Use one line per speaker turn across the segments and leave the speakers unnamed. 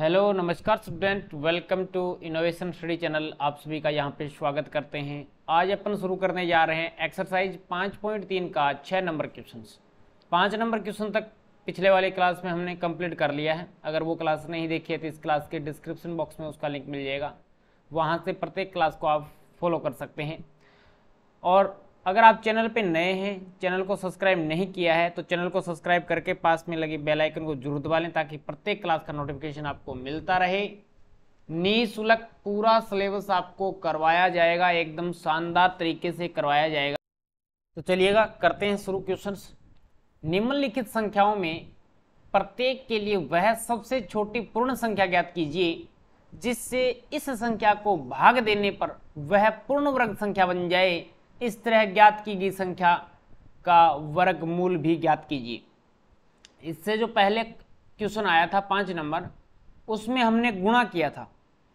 hello नमस्कार student welcome to innovation study channel आप सभी का यहाँ पे स्वागत करते हैं आज अपन शुरू करने जा रहे हैं एक्सरसाइज पाँच पॉइंट तीन का छः नंबर क्वेश्चन पाँच नंबर क्वेश्चन तक पिछले वाले क्लास में हमने कंप्लीट कर लिया है अगर वो क्लास नहीं देखी है तो इस क्लास के डिस्क्रिप्शन बॉक्स में उसका लिंक मिल जाएगा वहाँ से प्रत्येक क्लास को आप फॉलो कर सकते हैं और अगर आप चैनल पर नए हैं चैनल को सब्सक्राइब नहीं किया है तो चैनल को सब्सक्राइब करके पास में लगे बेल आइकन को जरूर दबा लें ताकि प्रत्येक क्लास का नोटिफिकेशन आपको मिलता रहे निःशुल्क पूरा सिलेबस आपको करवाया जाएगा एकदम शानदार तरीके से करवाया जाएगा तो चलिएगा करते हैं शुरू क्वेश्चन निम्नलिखित संख्याओं में प्रत्येक के लिए वह सबसे छोटी पूर्ण संख्या ज्ञात कीजिए जिससे इस संख्या को भाग देने पर वह पूर्ण वर्ग संख्या बन जाए इस तरह ज्ञात की गई संख्या का वर्गमूल भी ज्ञात कीजिए इससे जो पहले क्वेश्चन आया था पाँच नंबर उसमें हमने गुणा किया था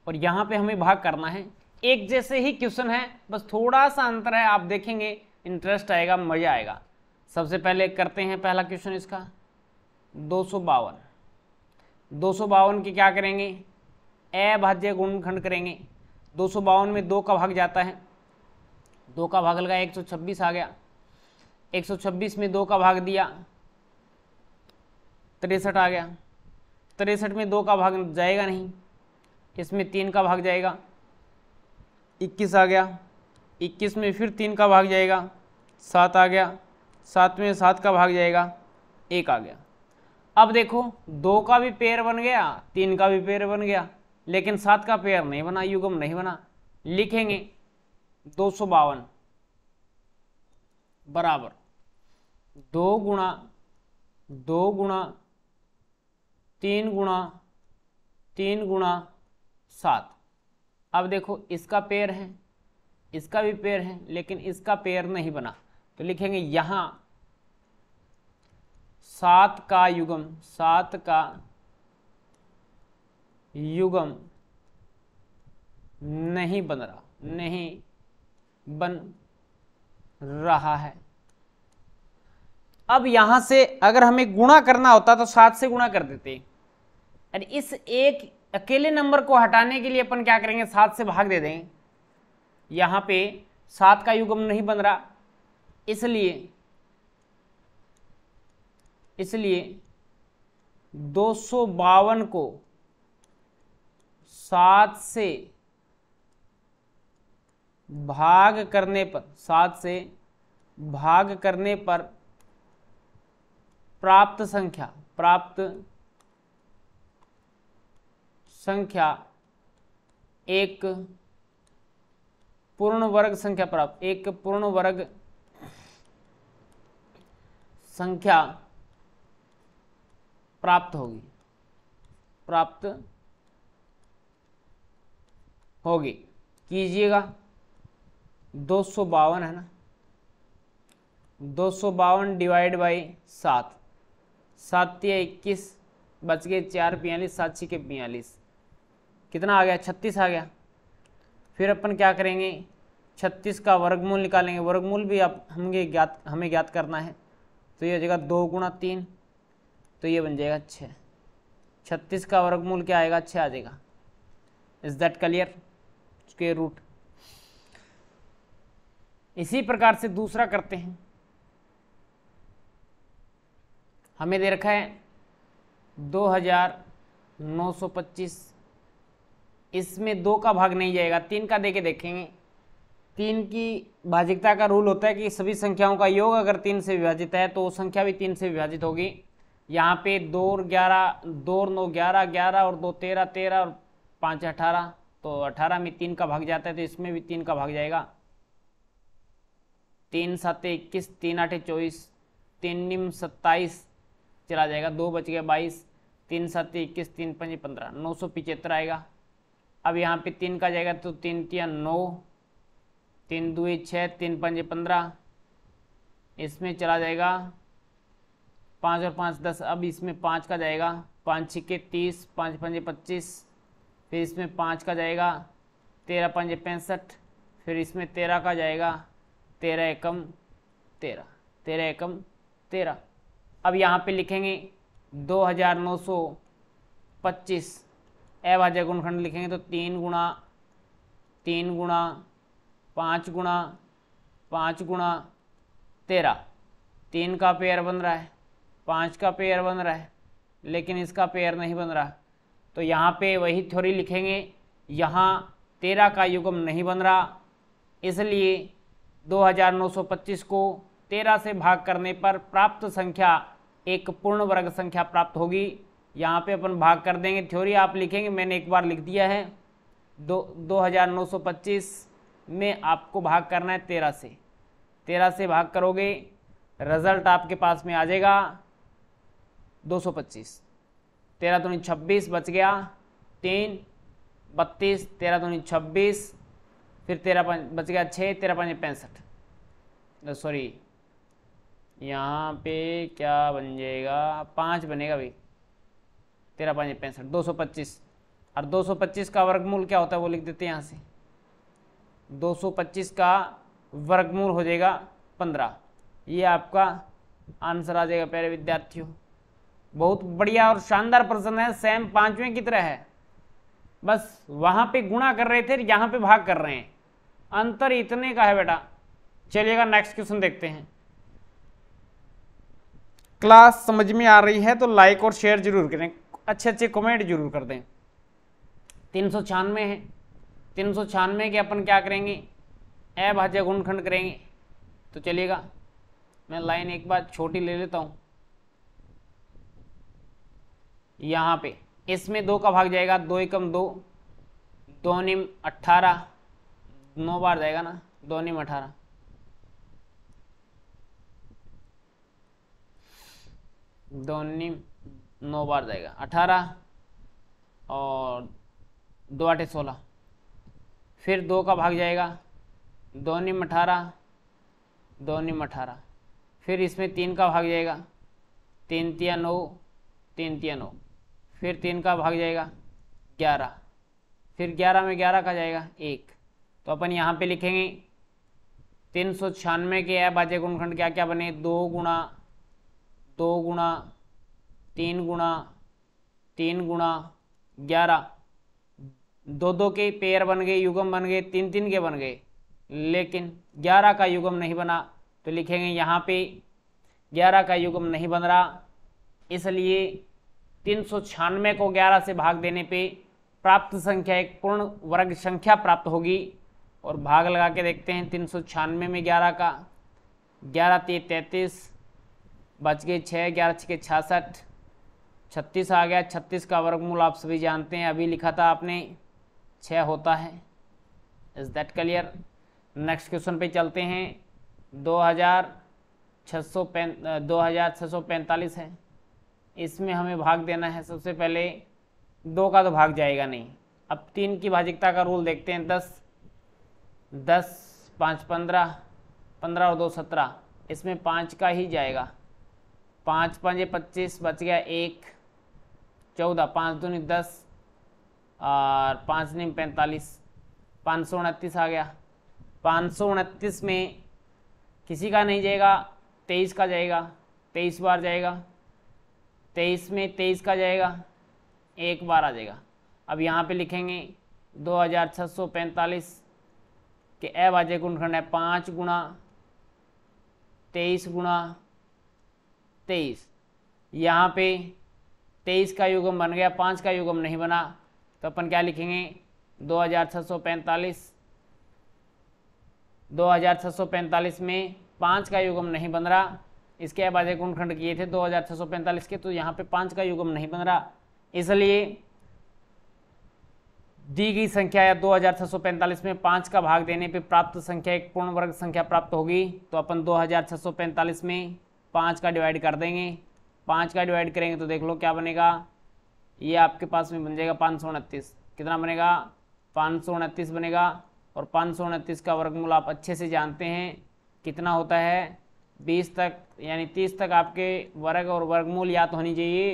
और यहाँ पे हमें भाग करना है एक जैसे ही क्वेश्चन है बस थोड़ा सा अंतर है आप देखेंगे इंटरेस्ट आएगा मज़ा आएगा सबसे पहले करते हैं पहला क्वेश्चन इसका दो सौ बावन दो सौ बावन की क्या करेंगे अभाज्य भाज्य गुणखंड करेंगे दो सौ बावन में दो का भाग जाता है दो का भाग लगाया 126 आ गया 126 में दो का भाग दिया तिरसठ आ गया तिरसठ में दो का भाग जाएगा नहीं इसमें तीन का भाग जाएगा 21 आ गया 21 में फिर तीन का भाग जाएगा सात आ गया सात में सात का भाग जाएगा एक आ गया अब देखो दो का भी पेयर बन गया तीन का भी पेयर बन गया लेकिन सात का पेयर नहीं बना युगम नहीं बना लिखेंगे दो सौ बावन बराबर दो गुणा दो गुणा तीन गुणा तीन गुणा सात अब देखो इसका पेड़ है इसका भी पेड़ है लेकिन इसका पेड़ नहीं बना तो लिखेंगे यहाँ सात का युगम सात का युगम नहीं बन रहा नहीं बन रहा है अब यहां से अगर हमें गुणा करना होता तो सात से गुणा कर देते और इस एक अकेले नंबर को हटाने के लिए अपन क्या करेंगे सात से भाग दे देंगे यहां पे सात का युगम नहीं बन रहा इसलिए इसलिए दो को सात से भाग करने पर सात से भाग करने पर प्राप्त संख्या प्राप्त संख्या एक पूर्ण वर्ग संख्या प्राप्त एक पूर्ण वर्ग संख्या प्राप्त होगी प्राप्त होगी कीजिएगा दो सौ बावन है ना दो सौ बावन डिवाइड बाई सात सात या इक्कीस बच गए चार बयालीस सात छः के बयालीस कितना आ गया छत्तीस आ गया फिर अपन क्या करेंगे छत्तीस का वर्गमूल निकालेंगे वर्गमूल भी आप हमें ज्ञात हमें ज्ञात करना है तो ये हो जाएगा दो गुणा तीन तो ये बन जाएगा छः छत्तीस का वर्गमूल क्या आएगा छः आ जाएगा इज़ दैट क्लियर उसके रूट इसी प्रकार से दूसरा करते हैं हमें दे रखा है दो हजार नौ सौ पच्चीस इसमें दो का भाग नहीं जाएगा तीन का देके देखेंगे तीन की भाजिकता का रूल होता है कि सभी संख्याओं का योग अगर तीन से विभाजित है तो वो संख्या भी तीन से विभाजित होगी यहाँ पे दो और ग्यारह दो और नौ ग्यारह ग्यारह और दो तेरह तेरह और पाँच अठारह तो अठारह में तीन का भाग जाता है तो इसमें भी तीन का भाग जाएगा तीन सात इक्कीस तीन आठ चौबीस तीन निम सत्ताईस चला जाएगा दो बज गया बाईस तीन सात इक्कीस तीन पंच पंद्रह नौ सौ पिचहत्तर आएगा अब यहाँ पे तीन का जाएगा तो तीन तिया नौ तीन दो छः तीन पंच पंद्रह इसमें चला जाएगा पाँच और पाँच दस अब इसमें पाँच का जाएगा पाँच छिक्के तीस पाँच पंजे पच्चीस फिर इसमें पाँच का जाएगा तेरह पंजे पैंसठ फिर इसमें तेरह का जाएगा तेरह एकम तेरह तेरह एकम तेरह अब यहाँ पे लिखेंगे दो हजार नौ सौ पच्चीस अभाज्य गुणखंड लिखेंगे तो तीन गुणा तीन गुणा पाँच गुणा पाँच गुणा तेरह तीन का पेयर बन रहा है पाँच का पेयर बन रहा है लेकिन इसका पेयर नहीं बन रहा तो यहाँ पे वही थ्योरी लिखेंगे यहाँ तेरह का युगम नहीं बन रहा इसलिए 2925 को 13 से भाग करने पर प्राप्त संख्या एक पूर्ण वर्ग संख्या प्राप्त होगी यहाँ पे अपन भाग कर देंगे थ्योरी आप लिखेंगे मैंने एक बार लिख दिया है दो दो हज़ार नौ सौ पच्चीस में आपको भाग करना है तेरह से तेरह से भाग करोगे
रिज़ल्ट आपके
पास में आ जाएगा दो सौ पच्चीस तेरह दूनी छब्बीस बच गया तीन बत्तीस तेरह दूनी छब्बीस फिर तेरह पाँच बच गया छः तेरह पाँच पैंसठ सॉरी तो यहाँ पे क्या बन जाएगा पाँच बनेगा भाई तेरह पाँच पैंसठ दो सौ पच्चीस और दो सौ पच्चीस का वर्गमूल क्या होता है वो लिख देते हैं यहाँ से दो सौ पच्चीस का वर्गमूल हो जाएगा पंद्रह ये आपका आंसर आ जाएगा प्यारे विद्यार्थियों बहुत बढ़िया और शानदार प्रश्न है सेम पाँचवें की तरह है बस वहाँ पे गुणा कर रहे थे यहाँ पे भाग कर रहे हैं अंतर इतने का है बेटा चलिएगा नेक्स्ट क्वेश्चन देखते हैं क्लास समझ में आ रही है तो लाइक और शेयर जरूर करें अच्छे अच्छे कमेंट जरूर कर दें तीन सौ छियानवे है तीन सौ छियानवे के अपन क्या करेंगे ए भाज्य गुणखंड करेंगे तो चलिएगा मैं लाइन एक बार छोटी ले लेता हूँ यहाँ पे इसमें दो का भाग जाएगा दो एकम दो दो निम अट्ठारह नौ बार जाएगा ना दो नीम अठारह नीम नौ बार जाएगा अठारह और दो आठे सोलह फिर दो का भाग जाएगा दो निम अठारह दो निम अठारह फिर इसमें तीन का भाग जाएगा तीन तिया नौ तीन तिया नौ फिर तीन का भाग जाएगा ग्यारह फिर ग्यारह में ग्यारह का जाएगा एक तो अपन यहाँ पे लिखेंगे तीन सौ छियानवे के है गुणखंड क्या क्या बने दो गुणा दो गुणा तीन गुणा तीन गुणा ग्यारह दो दो के पेयर बन गए युगम बन गए तीन तीन के बन गए लेकिन ग्यारह का युगम नहीं बना तो लिखेंगे यहाँ पे ग्यारह का युगम नहीं बन रहा इसलिए तीन सौ छियानवे को ग्यारह से भाग देने पे प्राप्त संख्या एक पूर्ण वर्ग संख्या प्राप्त होगी और भाग लगा के देखते हैं तीन सौ छियानवे में ग्यारह का ग्यारह ती तैंतीस बच गए छः ग्यारह छः छियासठ छत्तीस आ गया छत्तीस का वर्गमूल आप सभी जानते हैं अभी लिखा था आपने छः होता है is that clear next question पे चलते हैं दो हज़ार छः सौ पैं दो हज़ार छः सौ पैंतालीस है इसमें हमें भाग देना है सबसे पहले दो का तो भाग जाएगा नहीं अब तीन की भाजिकता का रूल देखते हैं दस दस पाँच पंद्रह पंद्रह और दो सत्रह इसमें पाँच का ही जाएगा पाँच पाँच पच्चीस बच गया एक चौदह पाँच दूनी दस और पाँच नीम पैंतालीस पाँच सौ उनतीस आ गया पाँच सौ उनतीस में किसी का नहीं जाएगा तेईस का जाएगा तेईस बार जाएगा तेईस में तेईस का जाएगा एक बार आ जाएगा अब यहाँ पे लिखेंगे दो हज़ार छः सौ पैंतालीस कि वाजे गुणखंड है पाँच गुणा तेईस गुणा तेईस यहाँ पे तेईस का युगम बन गया पाँच का युगम नहीं बना तो अपन क्या लिखेंगे दो हजार छः सौ पैंतालीस दो हजार छः सौ पैंतालीस में पाँच का युगम नहीं बन रहा इसके अभाज्य गुणखंड किए थे दो हजार छः सौ पैंतालीस के तो यहाँ पे पाँच का युगम नहीं बन रहा इसलिए दी गई संख्या या 2645 में पाँच का भाग देने पर प्राप्त संख्या एक पूर्ण वर्ग संख्या प्राप्त होगी तो अपन 2645 में पाँच का डिवाइड कर देंगे पाँच का डिवाइड करेंगे तो देख लो क्या बनेगा ये आपके पास में बन जाएगा पाँच सौ उनतीस कितना बनेगा पाँच सौ उनतीस बनेगा और पाँच सौ उनतीस का वर्गमूल आप अच्छे से जानते हैं कितना होता है बीस तक यानी तीस तक आपके वर्ग और वर्गमूल याद होनी चाहिए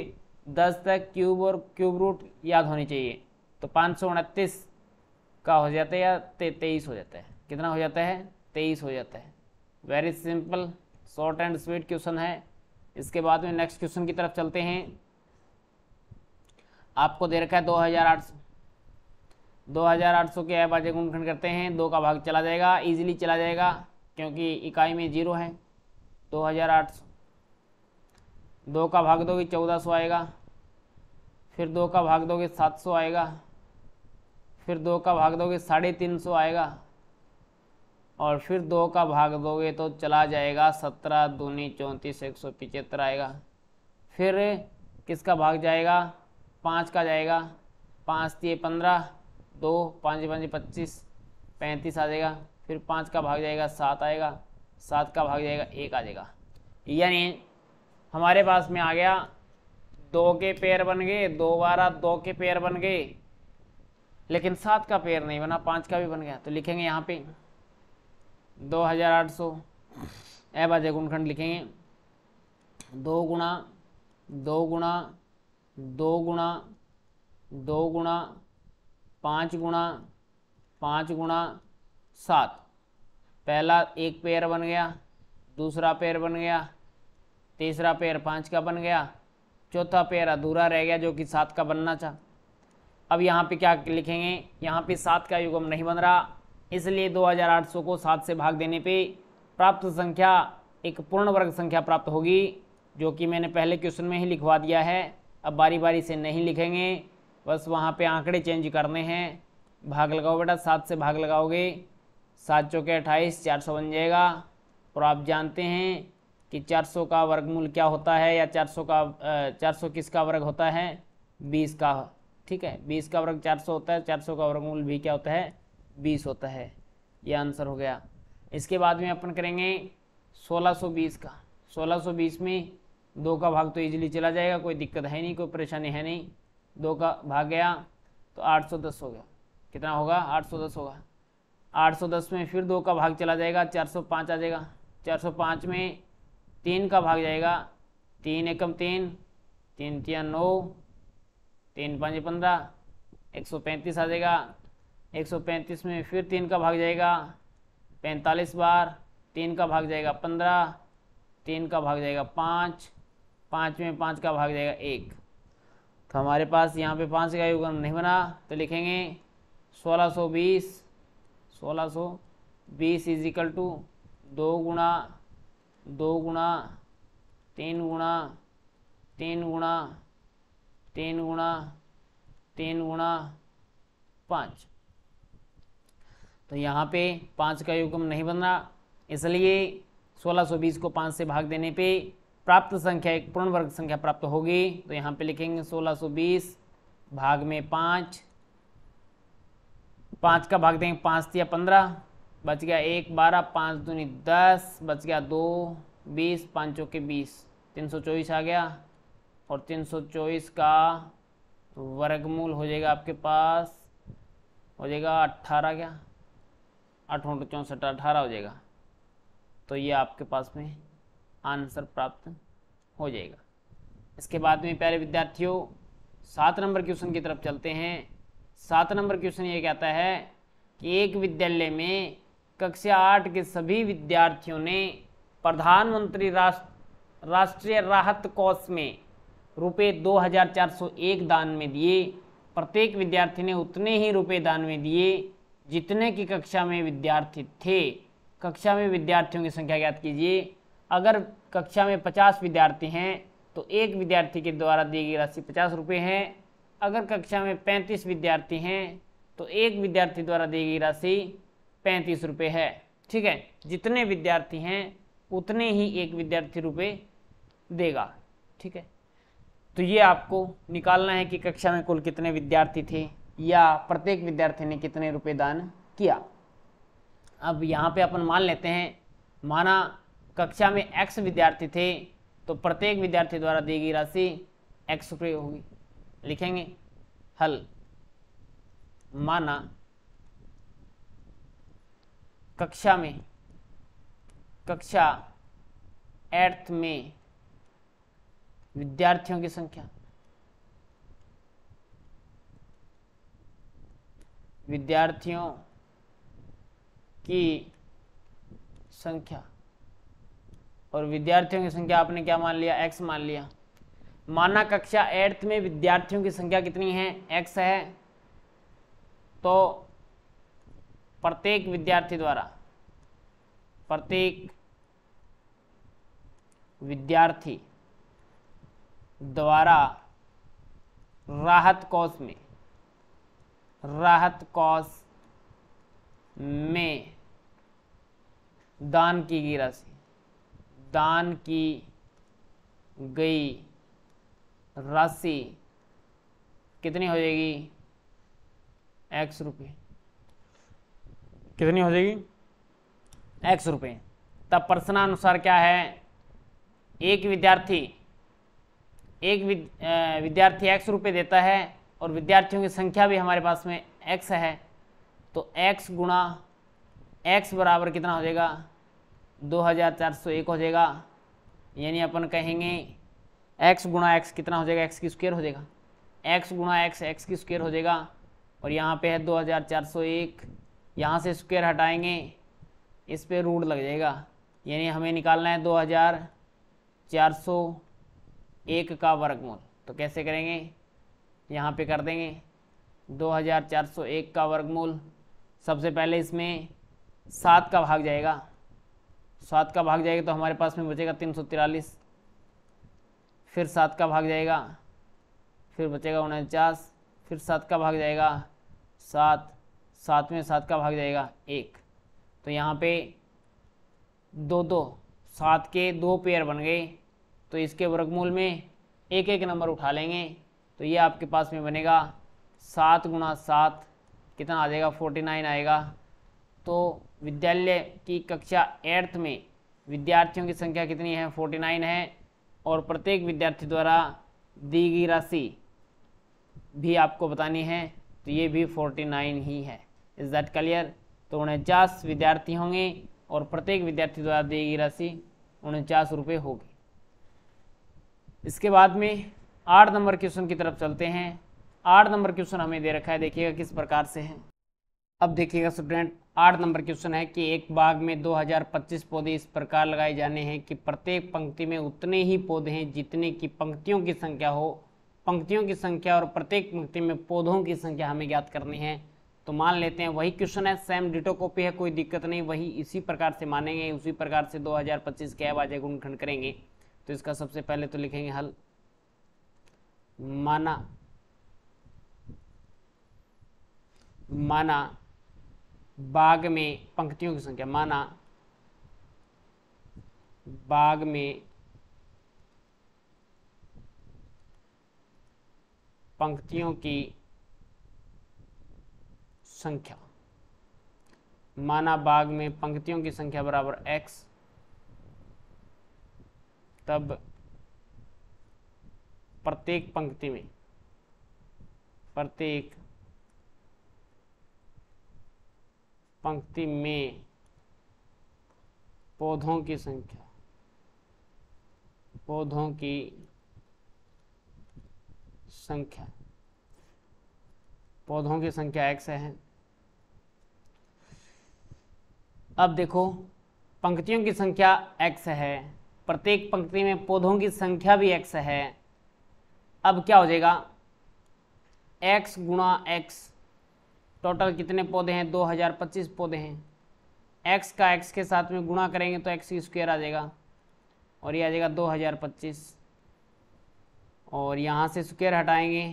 दस तक क्यूब और क्यूब रूट याद होनी चाहिए तो पाँच का हो जाता है या ते, तेईस हो जाता है कितना हो जाता है तेईस हो जाता है very simple short and sweet question है इसके बाद में नेक्स्ट क्वेश्चन की तरफ चलते हैं आपको दे रखा है दो हज़ार आठ सौ दो हज़ार आठ सौ के है बाजे गुणखंड करते हैं दो का भाग चला जाएगा इजीली चला जाएगा क्योंकि इकाई में जीरो है दो हज़ार आठ सौ दो का भाग दोगे चौदह सौ आएगा फिर दो का भाग दोगे सात सौ आएगा फिर दो का भाग दोगे साढ़े तीन सौ आएगा और फिर दो का भाग दोगे तो चला जाएगा सत्रह दूनी चौंतीस एक सौ पिचहत्तर आएगा फिर किसका भाग जाएगा पाँच का जाएगा पाँच तीय पंद्रह दो पाँच पाँच पच्चीस पैंतीस आ जाएगा फिर पाँच का भाग जाएगा सात आएगा सात का भाग जाएगा एक आ जाएगा यानी हमारे पास में आ गया दो के पेयर बन गए दो बारह दो के पेयर बन गए लेकिन सात का पेयर नहीं बना पाँच का भी बन गया तो लिखेंगे यहाँ पे दो हज़ार आठ सौ बाजे गुणखंड लिखेंगे दो गुणा दो गुणा दो गुणा दो गुणा पाँच गुणा पाँच गुणा सात पहला एक पेयर बन गया दूसरा पेयर बन गया तीसरा पेयर पाँच का बन गया चौथा पेयर अधूरा रह गया जो कि सात का बनना था अब यहाँ पे क्या लिखेंगे यहाँ पे सात का युगम नहीं बन रहा इसलिए 2800 को सात से भाग देने पे प्राप्त संख्या एक पूर्ण वर्ग संख्या प्राप्त होगी जो कि मैंने पहले क्वेश्चन में ही लिखवा दिया है अब बारी बारी से नहीं लिखेंगे बस वहाँ पे आंकड़े चेंज करने हैं भाग लगाओ बेटा सात से भाग लगाओगे सात चौके अट्ठाईस चार सौ बन जाएगा और आप जानते हैं कि सौ का वर्गमूल क्या होता है या सौ का 400 किसका वर्ग होता है बीस का ठीक है बीस का वर्ग चार सौ होता है चार सौ का वर्गमूल भी क्या होता है बीस होता है ये आंसर हो गया इसके बाद में अपन करेंगे सोलह सौ बीस का सोलह सौ बीस में दो का भाग तो इजीली चला जाएगा कोई दिक्कत है नहीं कोई परेशानी है नहीं दो का भाग गया तो आठ सौ दस हो गया कितना होगा आठ सौ दस होगा आठ सौ दस में फिर दो का भाग चला जाएगा चार सौ पाँच आ जाएगा चार सौ पाँच में तीन का भाग जाएगा तीन एकम तीन तीन तिया नौ तीन पाँच पंद्रह एक सौ पैंतीस आ जाएगा एक सौ पैंतीस में फिर तीन का भाग जाएगा पैंतालीस बार तीन का भाग जाएगा पंद्रह तीन का भाग जाएगा पाँच पाँच में पाँच का भाग जाएगा एक तो हमारे पास यहाँ पे पाँच का युगन नहीं बना तो लिखेंगे सोलह सौ बीस सोलह सौ बीस इज इक्वल टू दो गुणा दो गुणा तीन गुणा तीन गुणा तीन गुणा तीन गुणा पाँच तो यहाँ पे पाँच का युगम नहीं बन रहा इसलिए 1620 को पाँच से भाग देने पे प्राप्त संख्या एक पूर्ण वर्ग संख्या प्राप्त होगी तो यहाँ पे लिखेंगे 1620 भाग में पाँच पाँच का भाग देंगे पाँच या पंद्रह बच गया एक बारह पाँच दूनी दस बच गया दो बीस पाँच चौके बीस तीन सौ चौबीस आ गया और 324 का वर्गमूल हो जाएगा आपके पास हो जाएगा अट्ठारह क्या अठ चौंसठ अठारह हो जाएगा तो ये आपके पास में आंसर प्राप्त हो जाएगा इसके बाद में प्यारे विद्यार्थियों सात नंबर क्वेश्चन की तरफ चलते हैं सात नंबर क्वेश्चन ये कहता है कि एक विद्यालय में कक्षा आठ के सभी विद्यार्थियों ने प्रधानमंत्री राष्ट्र राष्ट्रीय राहत कोष में रुपये दो हज़ार चार सौ एक दान में दिए प्रत्येक विद्यार्थी ने उतने ही रुपये दान में दिए जितने की कक्षा में विद्यार्थी थे कक्षा में विद्यार्थियों की संख्या ज्ञात कीजिए अगर कक्षा में पचास विद्यार्थी हैं तो एक विद्यार्थी के द्वारा दी गई राशि पचास रुपये है अगर कक्षा में पैंतीस विद्यार्थी हैं तो एक विद्यार्थी द्वारा दी गई राशि पैंतीस रुपये है ठीक है जितने विद्यार्थी हैं उतने ही एक विद्यार्थी रुपये देगा ठीक है तो ये आपको निकालना है कि कक्षा में कुल कितने विद्यार्थी थे या प्रत्येक विद्यार्थी ने कितने रुपये दान किया अब यहाँ पे अपन मान लेते हैं माना कक्षा में एक्स विद्यार्थी थे तो प्रत्येक विद्यार्थी द्वारा दी गई राशि एक्स रुपये होगी लिखेंगे हल माना कक्षा में कक्षा एर्थ में विद्यार्थियों की संख्या विद्यार्थियों की संख्या और विद्यार्थियों की संख्या आपने क्या मान लिया एक्स मान लिया माना कक्षा एट्थ में विद्यार्थियों की संख्या कितनी है एक्स है तो प्रत्येक विद्यार्थी द्वारा प्रत्येक विद्यार्थी द्वारा राहत कोष में राहत कोष में दान की गई राशि दान की गई राशि कितनी हो जाएगी एक्स रुपये कितनी हो जाएगी एक्स रुपये तब प्रश्नानुसार क्या है एक विद्यार्थी एक विद्यार्थी एक्स रुपये देता है और विद्यार्थियों की संख्या भी हमारे पास में एक्स है तो एक्स गुणा एक्स बराबर कितना हो जाएगा दो हज़ार चार सौ एक हो जाएगा यानी अपन कहेंगे एक्स गुणा एक्स कितना हो जाएगा एक्स की स्क्वेयर हो जाएगा एक्स गुणा एक्स एक्स की स्क्वेयर हो जाएगा और यहाँ पे है दो हज़ार चार सौ एक यहाँ से स्क्वेयर हटाएंगे इस पर रूट लग जाएगा यानी हमें निकालना है दो हज़ार चार सौ एक का वर्गमूल तो कैसे करेंगे यहाँ पे कर देंगे 2401 का वर्गमूल सबसे पहले इसमें सात का भाग जाएगा सात का भाग जाएगा तो हमारे पास में बचेगा तीन सौ तिरालीस फिर सात का भाग जाएगा फिर बचेगा उनचास फिर सात का भाग जाएगा सात सात में सात का भाग जाएगा एक तो यहाँ पे दो दो सात के दो पेयर बन गए तो इसके वर्गमूल में एक एक नंबर उठा लेंगे तो ये आपके पास में बनेगा सात गुणा सात कितना आ जाएगा फोर्टी नाइन आएगा तो विद्यालय की कक्षा एट्थ में विद्यार्थियों की संख्या कितनी है फोर्टी नाइन है और प्रत्येक विद्यार्थी द्वारा दी गई राशि भी आपको बतानी है तो ये भी फोर्टी नाइन ही है इज़ दैट क्लियर तो उनचास विद्यार्थी होंगे और प्रत्येक विद्यार्थी द्वारा दी गई राशि उनचास रुपये होगी इसके बाद में आठ नंबर क्वेश्चन की तरफ चलते हैं आठ नंबर क्वेश्चन हमें दे रखा है देखिएगा किस प्रकार से है अब देखिएगा स्टूडेंट आठ नंबर क्वेश्चन है कि एक बाग में 2025 पौधे इस प्रकार लगाए जाने हैं कि प्रत्येक पंक्ति में उतने ही पौधे हैं जितने की पंक्तियों की संख्या हो पंक्तियों की संख्या और प्रत्येक पंक्ति में पौधों की संख्या हमें ज्ञात करनी है तो मान लेते हैं वही क्वेश्चन है सेम डिटो कॉपी है कोई दिक्कत नहीं वही इसी प्रकार से मानेंगे उसी प्रकार से 2025 के अवाजय गुणखंड करेंगे तो इसका सबसे पहले तो लिखेंगे हल माना माना बाग में पंक्तियों की संख्या माना बाग में पंक्तियों की संख्या माना बाग में पंक्तियों की संख्या बराबर एक्स तब प्रत्येक पंक्ति में प्रत्येक पंक्ति में पौधों की संख्या पौधों की संख्या पौधों की संख्या एक्स है अब देखो पंक्तियों की संख्या एक्स है प्रत्येक पंक्ति में पौधों की संख्या भी एक्स है अब क्या हो जाएगा एक्स गुणा एक्स टोटल कितने पौधे हैं 2025 पौधे हैं एक्स का एक्स के साथ में गुणा करेंगे तो एक्स स्क्वेयर आ जाएगा और ये आ जाएगा 2025 और यहाँ से स्क्वेयर हटाएंगे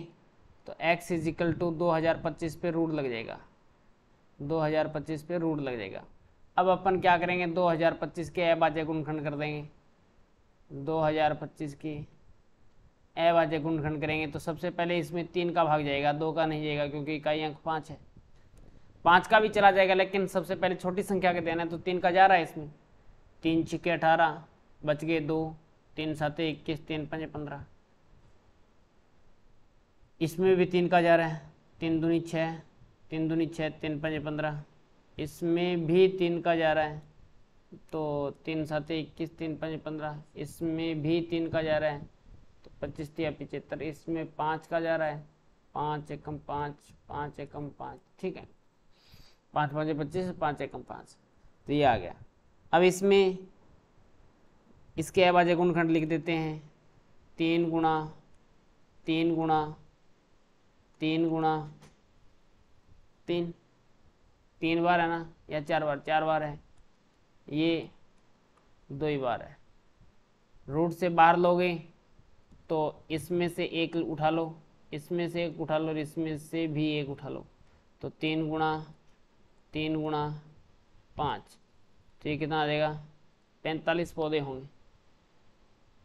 तो x इज इक्वल टू दो पे रूट लग जाएगा 2025 पे रूट लग जाएगा अब अपन क्या करेंगे 2025 के ऐप आचे गुणखंड कर देंगे 2025 की अवाजय गुणखंड करेंगे तो सबसे पहले इसमें तीन का भाग जाएगा दो का नहीं जाएगा क्योंकि इकाई अंक पाँच है पाँच का भी चला जाएगा लेकिन सबसे पहले छोटी संख्या के देना है तो तीन का जा रहा है इसमें तीन छिके अठारह बच गए दो तीन सातें इक्कीस तीन पंजे पंद्रह इसमें भी तीन का जा रहा है तीन दूनी छः तीन दूनी छः तीन पंजे पंद्रह इसमें भी तीन का जा रहा है तो तीन सात इक्कीस तीन पाँच पंद्रह इसमें भी तीन का जा रहा है तो पच्चीस या पिचहत्तर इसमें पाँच का जा रहा है पाँच एकम पाँच पाँच एकम पाँच ठीक है पाँच पाँच पच्चीस पाँच एकम पाँच तो ये आ गया अब इसमें इसके अब आज गुणखंड लिख देते हैं तीन गुणा तीन गुणा तीन गुणा तीन तीन बार है ना या चार बार चार बार है ये दो ही बार है रूट से बाहर लोगे तो इसमें से एक उठा लो इसमें से एक उठा लो और इसमें से भी एक उठा लो तो तीन गुणा तीन गुणा पाँच तो ये कितना आ जाएगा पैंतालीस पौधे होंगे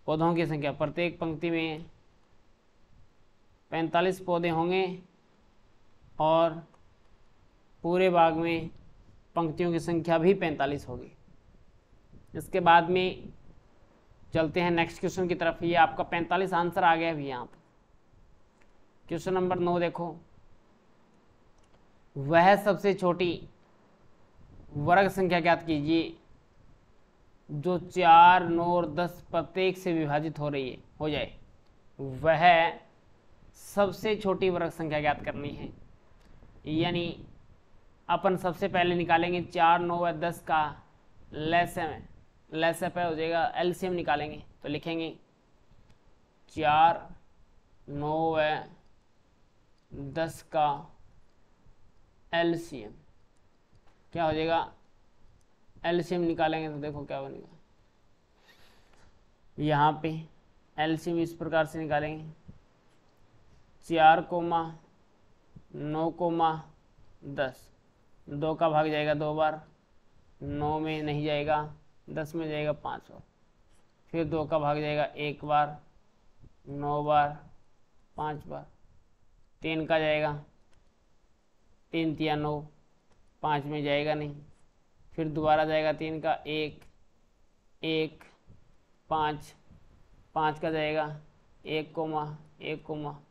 पौधों की संख्या प्रत्येक पंक्ति में पैंतालीस पौधे होंगे और पूरे बाग में पंक्तियों की संख्या भी पैंतालीस होगी इसके बाद में चलते हैं नेक्स्ट क्वेश्चन की तरफ ये आपका पैंतालीस आंसर आ गया अभी यहाँ पर क्वेश्चन नंबर नौ देखो वह सबसे छोटी वर्ग संख्या ज्ञात कीजिए जो चार नौ और दस प्रत्येक से विभाजित हो रही है हो जाए वह सबसे छोटी वर्ग संख्या ज्ञात करनी है यानी अपन सबसे पहले निकालेंगे चार नौ व दस का लेस है लेस एफ हो जाएगा एल निकालेंगे तो लिखेंगे चार नौ है दस का एल क्या हो जाएगा एल निकालेंगे तो देखो क्या बनेगा यहाँ पे एल इस प्रकार से निकालेंगे चार कोमा नौ कोमा दस दो का भाग जाएगा दो बार नौ में नहीं जाएगा दस में जाएगा पाँच बार फिर दो का भाग जाएगा एक बार नौ बार पाँच बार तीन का जाएगा तीन तिया नौ पाँच में जाएगा नहीं फिर दोबारा जाएगा तीन का एक एक पाँच पाँच का जाएगा एक कोमा एक कोमा